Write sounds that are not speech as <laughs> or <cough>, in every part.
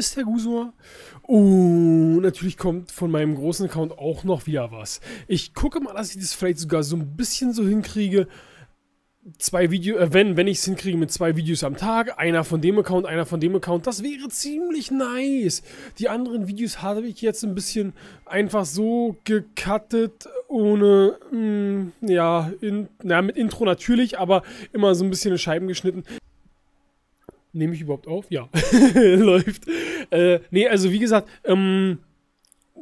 ist der Gusor. Und natürlich kommt von meinem großen Account auch noch wieder was. Ich gucke mal, dass ich das vielleicht sogar so ein bisschen so hinkriege. Zwei Videos, äh, wenn, wenn ich es hinkriege mit zwei Videos am Tag, einer von dem Account, einer von dem Account, das wäre ziemlich nice. Die anderen Videos habe ich jetzt ein bisschen einfach so gecuttet, ohne, mh, mm, ja, in, na, mit Intro natürlich, aber immer so ein bisschen in Scheiben geschnitten. Nehme ich überhaupt auf? Ja, <laughs> läuft. Äh, nee, also wie gesagt, ähm,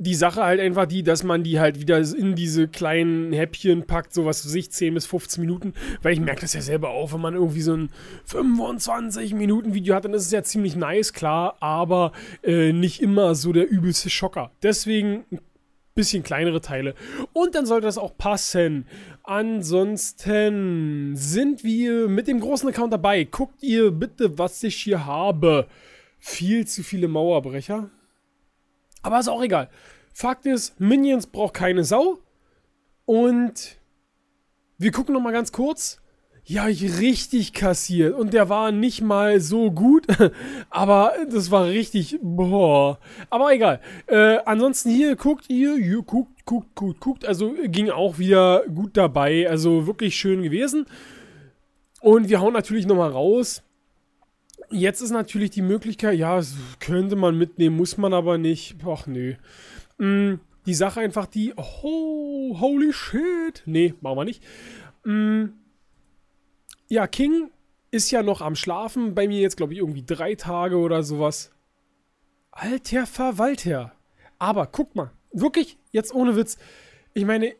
die Sache halt einfach die, dass man die halt wieder in diese kleinen Häppchen packt, sowas für sich, 10 bis 15 Minuten, weil ich merke das ja selber auch, wenn man irgendwie so ein 25-Minuten-Video hat, dann ist es ja ziemlich nice, klar, aber äh, nicht immer so der übelste Schocker. Deswegen ein bisschen kleinere Teile. Und dann sollte das auch passen. Ansonsten sind wir mit dem großen Account dabei. Guckt ihr bitte, was ich hier habe viel zu viele Mauerbrecher. Aber ist auch egal. Fakt ist, Minions braucht keine Sau. Und wir gucken nochmal ganz kurz. Ja, ich richtig kassiert. Und der war nicht mal so gut. <laughs> Aber das war richtig. Boah. Aber egal. Äh, ansonsten hier guckt ihr, ihr guckt, guckt, guckt, guckt. Also ging auch wieder gut dabei. Also wirklich schön gewesen. Und wir hauen natürlich nochmal raus. Jetzt ist natürlich die Möglichkeit, ja, könnte man mitnehmen, muss man aber nicht. Ach nö. Mhm, die Sache einfach die, oh, holy shit. Nee, machen wir nicht. Mhm, ja, King ist ja noch am Schlafen. Bei mir jetzt, glaube ich, irgendwie drei Tage oder sowas. Alter Verwalter. Aber guck mal, wirklich, jetzt ohne Witz. Ich meine,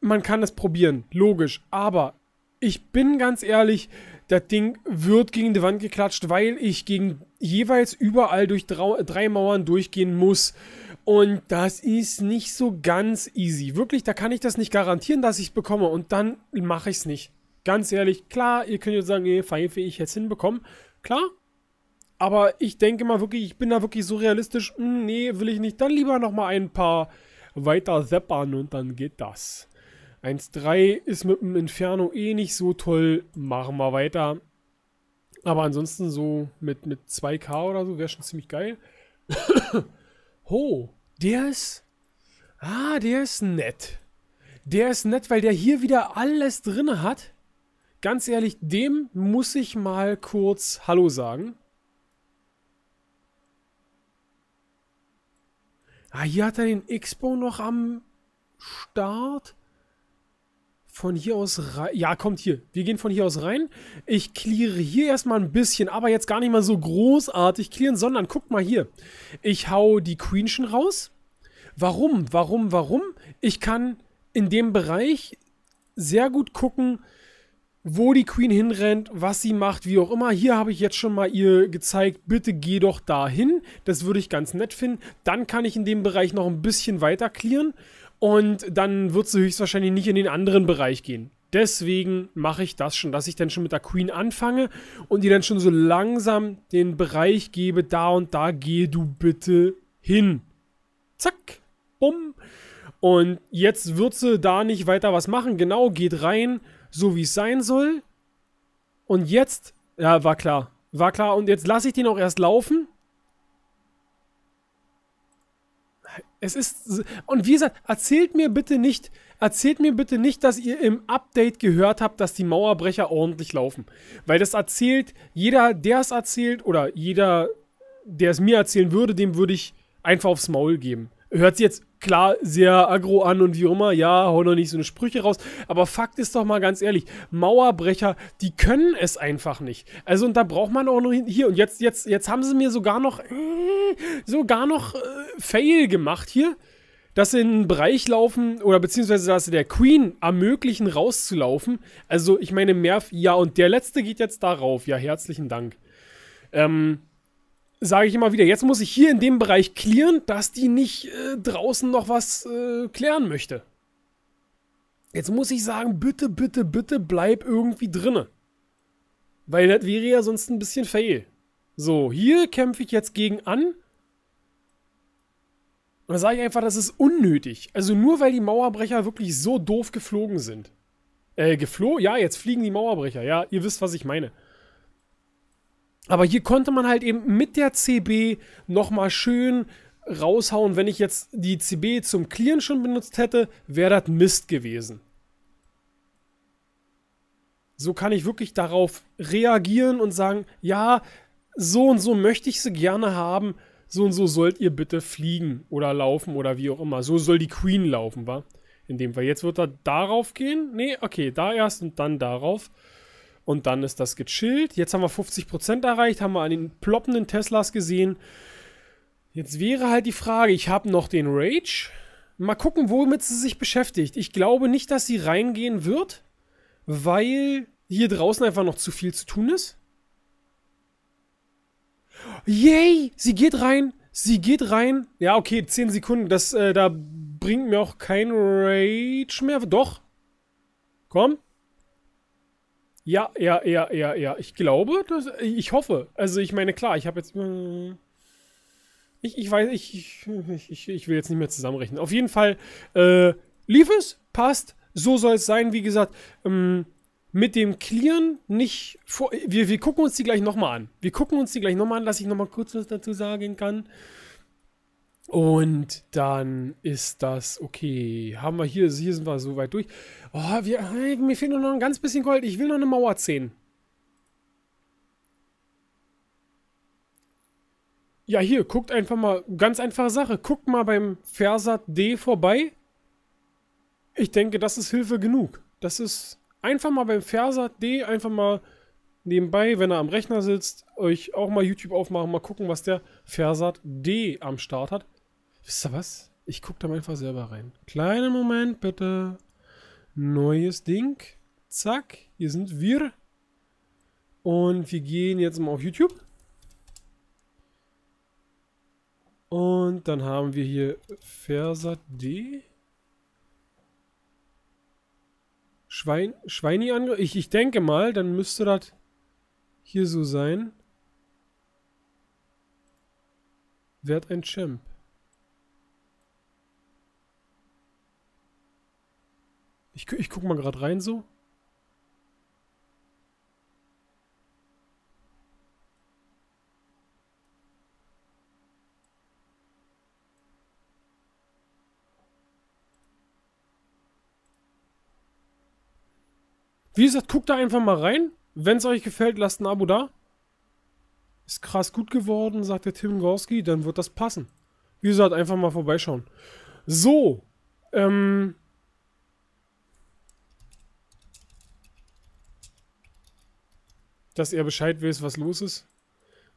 man kann es probieren, logisch. Aber ich bin ganz ehrlich, das Ding wird gegen die Wand geklatscht, weil ich gegen jeweils überall durch drei Mauern durchgehen muss. Und das ist nicht so ganz easy. Wirklich, da kann ich das nicht garantieren, dass ich es bekomme. Und dann mache ich es nicht. Ganz ehrlich, klar, ihr könnt jetzt sagen, nee, Pfeife, ich hätte es hinbekommen. Klar. Aber ich denke mal wirklich, ich bin da wirklich so realistisch. Mh, hm, nee, will ich nicht. Dann lieber nochmal ein paar weiter seppern und dann geht das. 1,3 ist mit dem Inferno eh nicht so toll. Machen wir weiter. Aber ansonsten so mit, mit 2K oder so wäre schon ziemlich geil. oh, <coughs> der ist. Ah, der ist nett. Der ist nett, weil der hier wieder alles drin hat. Ganz ehrlich, dem muss ich mal kurz Hallo sagen. Ah, hier hat er den Expo noch am Start von hier aus rein. Ja, kommt hier. Wir gehen von hier aus rein. Ich cleare hier erstmal ein bisschen, aber jetzt gar nicht mal so großartig clearen, sondern guckt mal hier. Ich hau die Queen schon raus. Warum? Warum? Warum? Ich kann in dem Bereich sehr gut gucken, wo die Queen hinrennt, was sie macht, wie auch immer. Hier habe ich jetzt schon mal ihr gezeigt, bitte geh doch dahin. Das würde ich ganz nett finden. Dann kann ich in dem Bereich noch ein bisschen weiter clearen. Und dann wird sie höchstwahrscheinlich nicht in den anderen Bereich gehen. Deswegen mache ich das schon, dass ich dann schon mit der Queen anfange und ihr dann schon so langsam den Bereich gebe, da und da gehe du bitte hin. Zack, bumm. Und jetzt wird sie da nicht weiter was machen. Genau, geht rein, so wie es sein soll. Und jetzt, ja, war klar, war klar. Und jetzt lasse ich den auch erst laufen Es ist. Und wie gesagt, erzählt mir bitte nicht, erzählt mir bitte nicht, dass ihr im Update gehört habt, dass die Mauerbrecher ordentlich laufen. Weil das erzählt, jeder, der es erzählt, oder jeder, der es mir erzählen würde, dem würde ich einfach aufs Maul geben hört sich jetzt klar sehr aggro an und wie immer, ja, hau noch nicht so eine Sprüche raus. Aber Fakt ist doch mal ganz ehrlich, Mauerbrecher, die können es einfach nicht. Also und da braucht man auch noch hier und jetzt, jetzt, jetzt haben sie mir sogar noch, äh, sogar noch äh, Fail gemacht hier. Dass sie in einen Bereich laufen oder beziehungsweise dass sie der Queen ermöglichen, rauszulaufen. Also, ich meine, mehr. Ja, und der letzte geht jetzt darauf. Ja, herzlichen Dank. Ähm, sage ich immer wieder, jetzt muss ich hier in dem Bereich klären, dass die nicht äh, draußen noch was äh, klären möchte. Jetzt muss ich sagen, bitte, bitte, bitte bleib irgendwie drinne. Weil das wäre ja sonst ein bisschen fail. So, hier kämpfe ich jetzt gegen an. Und da sage ich einfach, das ist unnötig. Also nur weil die Mauerbrecher wirklich so doof geflogen sind. Äh, geflogen? Ja, jetzt fliegen die Mauerbrecher. Ja, ihr wisst, was ich meine. Aber hier konnte man halt eben mit der CB nochmal schön raushauen. Wenn ich jetzt die CB zum Clearen schon benutzt hätte, wäre das Mist gewesen. So kann ich wirklich darauf reagieren und sagen, ja, so und so möchte ich sie gerne haben, so und so sollt ihr bitte fliegen oder laufen oder wie auch immer. So soll die Queen laufen, wa? In dem Fall. Jetzt wird er darauf gehen. Nee, okay, da erst und dann darauf. Und dann ist das gechillt. Jetzt haben wir 50% erreicht, haben wir an den ploppenden Teslas gesehen. Jetzt wäre halt die Frage, ich habe noch den Rage. Mal gucken, womit sie sich beschäftigt. Ich glaube nicht, dass sie reingehen wird, weil hier draußen einfach noch zu viel zu tun ist. Yay! Sie geht rein! Sie geht rein! Ja, okay, 10 Sekunden. Das, äh, da bringt mir auch kein Rage mehr. Doch. Komm. Ja, ja, ja, ja, ja. Ich glaube, dass, ich hoffe. Also ich meine, klar, ich habe jetzt... Hm, ich, ich weiß, ich, ich, ich, will jetzt nicht mehr zusammenrechnen. Auf jeden Fall äh, lief es, passt, so soll es sein. Wie gesagt, ähm, mit dem Clearen nicht vor. Wir, wir gucken uns die gleich nochmal an. Wir gucken uns die gleich nochmal an, dass ich nochmal kurz was dazu sagen kann. Und dann ist das okay. Haben wir hier, hier sind wir so weit durch. Oh, wir, hey, mir fehlt nur noch ein ganz bisschen Gold. Ich will noch eine Mauer ziehen. Ja, hier, guckt einfach mal, ganz einfache Sache. Guckt mal beim Versat D vorbei. Ich denke, das ist Hilfe genug. Das ist einfach mal beim Versat D, einfach mal nebenbei, wenn er am Rechner sitzt, euch auch mal YouTube aufmachen, mal gucken, was der Versat D am Start hat. Wisst ihr was? Ich gucke da mal einfach selber rein. Kleinen Moment, bitte. Neues Ding. Zack, hier sind wir. Und wir gehen jetzt mal auf YouTube. Und dann haben wir hier Versa D. Schwein, Schweini ange... Ich, ich denke mal, dann müsste das hier so sein. Werd ein Champ. Ich, ich guck mal gerade rein so. Wie gesagt, guckt da einfach mal rein. Wenn es euch gefällt, lasst ein Abo da. Ist krass gut geworden, sagt der Tim Gorski, dann wird das passen. Wie gesagt, einfach mal vorbeischauen. So, ähm, dass er Bescheid weiß, was los ist.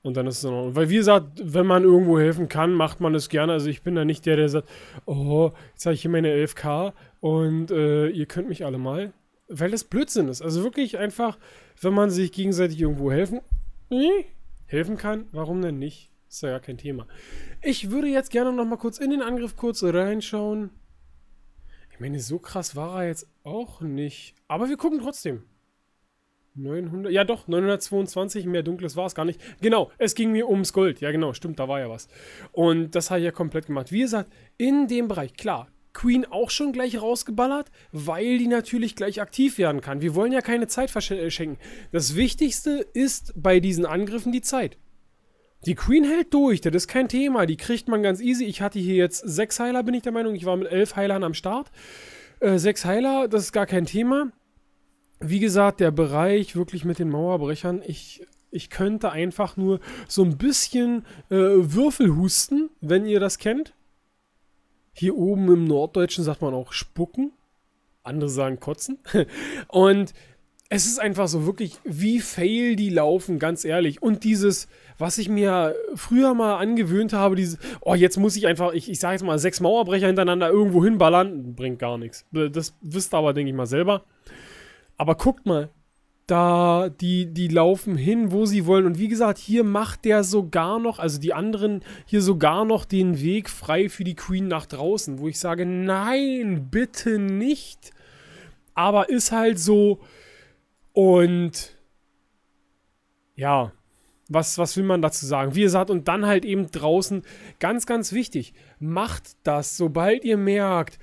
Und dann ist es noch. Weil, wie gesagt, wenn man irgendwo helfen kann, macht man es gerne. Also ich bin da nicht der, der sagt, oh, jetzt habe ich hier meine 11k und äh, ihr könnt mich alle mal. Weil das Blödsinn ist. Also wirklich einfach, wenn man sich gegenseitig irgendwo helfen, äh, helfen kann, warum denn nicht? Ist ja gar kein Thema. Ich würde jetzt gerne nochmal kurz in den Angriff kurz reinschauen. Ich meine, so krass war er jetzt auch nicht. Aber wir gucken trotzdem. 900, ja doch, 922, mehr Dunkles war es gar nicht. Genau, es ging mir ums Gold. Ja, genau, stimmt, da war ja was. Und das habe ich ja komplett gemacht. Wie gesagt, in dem Bereich, klar, Queen auch schon gleich rausgeballert, weil die natürlich gleich aktiv werden kann. Wir wollen ja keine Zeit verschenken. Äh, das Wichtigste ist bei diesen Angriffen die Zeit. Die Queen hält durch, das ist kein Thema. Die kriegt man ganz easy. Ich hatte hier jetzt sechs Heiler, bin ich der Meinung. Ich war mit elf Heilern am Start. Äh, sechs Heiler, das ist gar kein Thema wie gesagt, der Bereich wirklich mit den Mauerbrechern, ich, ich könnte einfach nur so ein bisschen äh, Würfel husten, wenn ihr das kennt. Hier oben im Norddeutschen sagt man auch spucken. Andere sagen kotzen. <laughs> Und es ist einfach so wirklich, wie fail die laufen, ganz ehrlich. Und dieses, was ich mir früher mal angewöhnt habe, dieses, oh, jetzt muss ich einfach, ich, ich sage jetzt mal, sechs Mauerbrecher hintereinander irgendwo hinballern, bringt gar nichts. Das wisst ihr aber, denke ich mal, selber. Aber guckt mal, da die, die laufen hin, wo sie wollen. Und wie gesagt, hier macht der sogar noch, also die anderen hier sogar noch den Weg frei für die Queen nach draußen, wo ich sage, nein, bitte nicht. Aber ist halt so. Und ja, was, was will man dazu sagen? Wie gesagt, und dann halt eben draußen, ganz, ganz wichtig, macht das, sobald ihr merkt,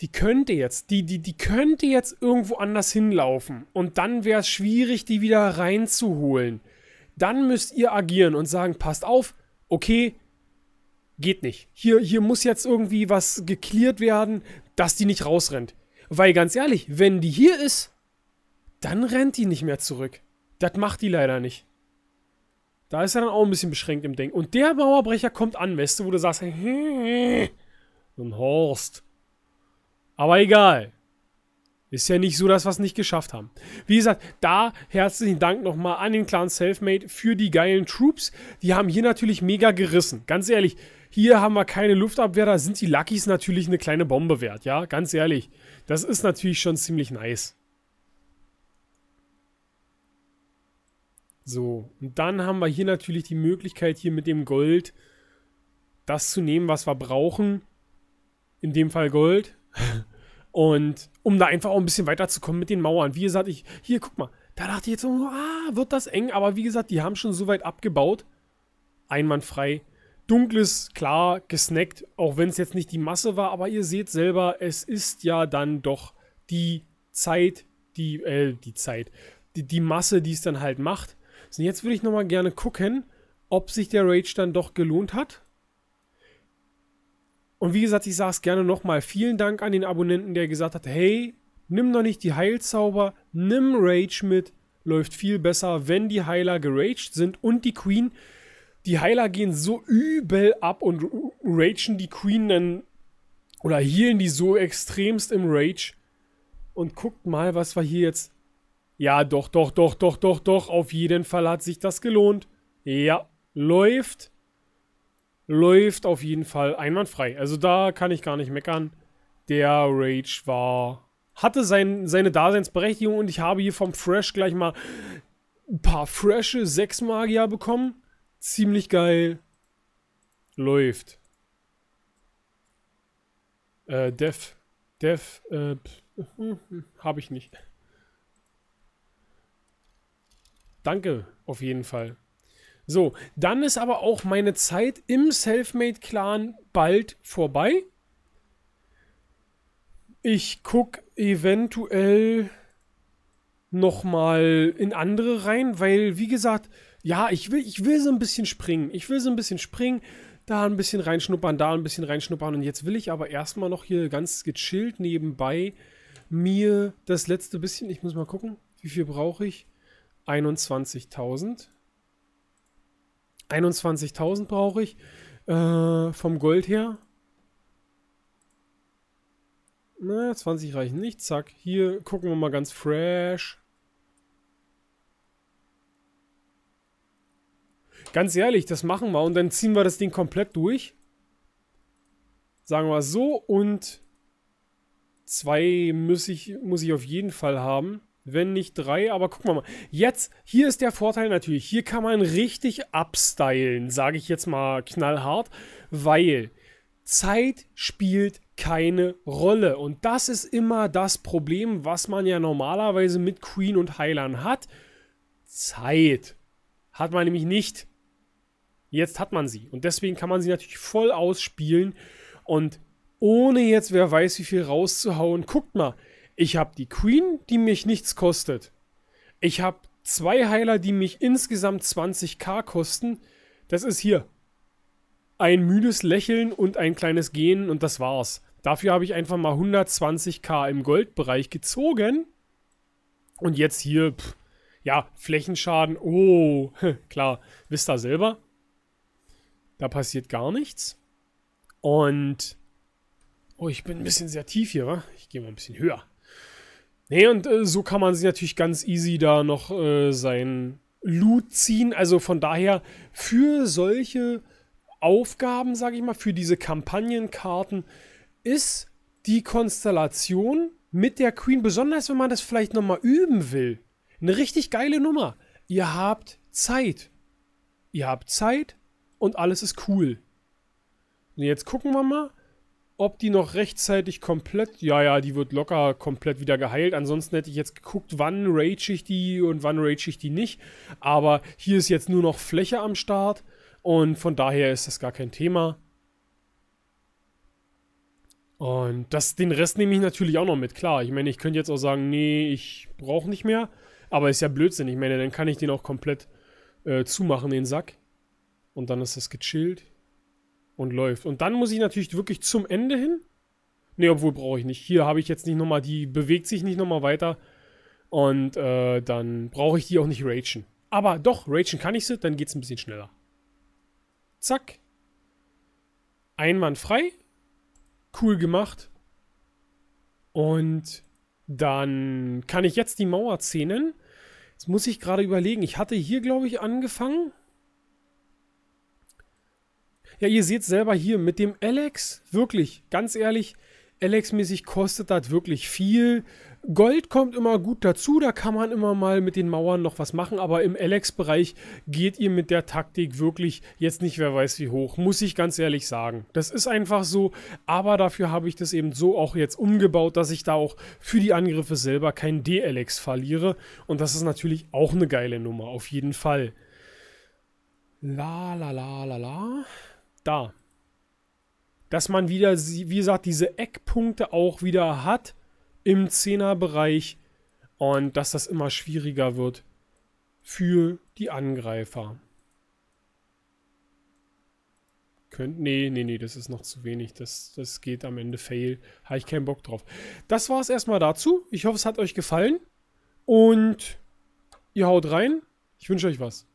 die könnte jetzt, die, die, die könnte jetzt irgendwo anders hinlaufen. Und dann wäre es schwierig, die wieder reinzuholen. Dann müsst ihr agieren und sagen, passt auf, okay, geht nicht. Hier, hier muss jetzt irgendwie was geklärt werden, dass die nicht rausrennt. Weil ganz ehrlich, wenn die hier ist, dann rennt die nicht mehr zurück. Das macht die leider nicht. Da ist er dann auch ein bisschen beschränkt im Denken. Und der Mauerbrecher kommt an, weißt du, wo du sagst, <laughs> so ein Horst. Aber egal. Ist ja nicht so, dass wir es nicht geschafft haben. Wie gesagt, da herzlichen Dank nochmal an den Clan Selfmade für die geilen Troops. Die haben hier natürlich mega gerissen. Ganz ehrlich, hier haben wir keine Luftabwehr, da sind die Luckys natürlich eine kleine Bombe wert, ja? Ganz ehrlich, das ist natürlich schon ziemlich nice. So, und dann haben wir hier natürlich die Möglichkeit, hier mit dem Gold das zu nehmen, was wir brauchen. In dem Fall Gold. Und um da einfach auch ein bisschen weiterzukommen mit den Mauern. Wie gesagt, ich, hier, guck mal, da dachte ich jetzt, so, ah, wird das eng. Aber wie gesagt, die haben schon so weit abgebaut. Einwandfrei. Dunkles, klar, gesnackt, auch wenn es jetzt nicht die Masse war. Aber ihr seht selber, es ist ja dann doch die Zeit, die, äh, die Zeit, die, die Masse, die es dann halt macht. So, jetzt würde ich nochmal gerne gucken, ob sich der Rage dann doch gelohnt hat. Und wie gesagt, ich sage es gerne nochmal. Vielen Dank an den Abonnenten, der gesagt hat, hey, nimm doch nicht die Heilzauber, nimm Rage mit. Läuft viel besser, wenn die Heiler geraged sind und die Queen. Die Heiler gehen so übel ab und ragen die Queen dann oder healen die so extremst im Rage. Und guckt mal, was wir hier jetzt... Ja, doch, doch, doch, doch, doch, doch. Auf jeden Fall hat sich das gelohnt. Ja, läuft läuft auf jeden Fall einwandfrei. Also da kann ich gar nicht meckern. Der Rage war... Hatte sein, seine Daseinsberechtigung und ich habe hier vom Fresh gleich mal ein paar frische 6 Magier bekommen. Ziemlich geil. Läuft. Äh, Def. Def. Äh, habe ich nicht. Danke, auf jeden Fall. So, dann ist aber auch meine Zeit im Selfmade-Clan bald vorbei. Ich gucke eventuell nochmal in andere rein, weil, wie gesagt, ja, ich will, ich will so ein bisschen springen. Ich will so ein bisschen springen, da ein bisschen reinschnuppern, da ein bisschen reinschnuppern. Und jetzt will ich aber erstmal noch hier ganz gechillt nebenbei mir das letzte bisschen, ich muss mal gucken, wie viel brauche ich? 21.000. 21.000 brauche ich äh, vom Gold her. Na, 20 reichen nicht. Zack. Hier gucken wir mal ganz fresh. Ganz ehrlich, das machen wir. Und dann ziehen wir das Ding komplett durch. Sagen wir so. Und zwei muss ich, muss ich auf jeden Fall haben. Wenn nicht drei, aber gucken wir mal. Jetzt, hier ist der Vorteil natürlich. Hier kann man richtig upstylen, sage ich jetzt mal knallhart, weil Zeit spielt keine Rolle. Und das ist immer das Problem, was man ja normalerweise mit Queen und Heilern hat. Zeit hat man nämlich nicht. Jetzt hat man sie. Und deswegen kann man sie natürlich voll ausspielen. Und ohne jetzt, wer weiß, wie viel rauszuhauen, guckt mal ich habe die Queen, die mich nichts kostet. Ich habe zwei Heiler, die mich insgesamt 20k kosten. Das ist hier. Ein müdes Lächeln und ein kleines Gehen und das war's. Dafür habe ich einfach mal 120k im Goldbereich gezogen. Und jetzt hier, pff, ja, Flächenschaden. Oh, <laughs> klar, wisst ihr selber. Da passiert gar nichts. Und, oh, ich bin ein bisschen sehr tief hier, wa? Ich gehe mal ein bisschen höher. Nee, und äh, so kann man sich natürlich ganz easy da noch äh, sein Loot ziehen. Also von daher, für solche Aufgaben, sage ich mal, für diese Kampagnenkarten, ist die Konstellation mit der Queen, besonders wenn man das vielleicht nochmal üben will, eine richtig geile Nummer. Ihr habt Zeit. Ihr habt Zeit und alles ist cool. Und jetzt gucken wir mal, ob die noch rechtzeitig komplett, ja, ja, die wird locker komplett wieder geheilt. Ansonsten hätte ich jetzt geguckt, wann rage ich die und wann rage ich die nicht. Aber hier ist jetzt nur noch Fläche am Start und von daher ist das gar kein Thema. Und das, den Rest nehme ich natürlich auch noch mit, klar. Ich meine, ich könnte jetzt auch sagen, nee, ich brauche nicht mehr. Aber ist ja Blödsinn. Ich meine, dann kann ich den auch komplett äh, zumachen, den Sack. Und dann ist das gechillt. Und läuft. Und dann muss ich natürlich wirklich zum Ende hin. Ne, obwohl brauche ich nicht. Hier habe ich jetzt nicht nochmal, die bewegt sich nicht nochmal weiter. Und äh, dann brauche ich die auch nicht ragen. Aber doch, ragen kann ich sie, dann geht es ein bisschen schneller. Zack. Einwandfrei. Cool gemacht. Und dann kann ich jetzt die Mauer zähnen. Jetzt muss ich gerade überlegen. Ich hatte hier, glaube ich, angefangen. Ja, ihr seht selber hier mit dem Alex, wirklich, ganz ehrlich, Alex-mäßig kostet das wirklich viel. Gold kommt immer gut dazu, da kann man immer mal mit den Mauern noch was machen, aber im Alex-Bereich geht ihr mit der Taktik wirklich jetzt nicht wer weiß wie hoch, muss ich ganz ehrlich sagen. Das ist einfach so, aber dafür habe ich das eben so auch jetzt umgebaut, dass ich da auch für die Angriffe selber kein D-Alex verliere und das ist natürlich auch eine geile Nummer, auf jeden Fall. La la la la la da. Dass man wieder, wie gesagt, diese Eckpunkte auch wieder hat im Zehnerbereich und dass das immer schwieriger wird für die Angreifer. Könnt, nee, nee, nee, das ist noch zu wenig. Das, das geht am Ende fail. Habe ich keinen Bock drauf. Das war es erstmal dazu. Ich hoffe, es hat euch gefallen. Und ihr haut rein. Ich wünsche euch was.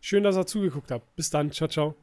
Schön, dass ihr zugeguckt habt. Bis dann. Ciao, ciao.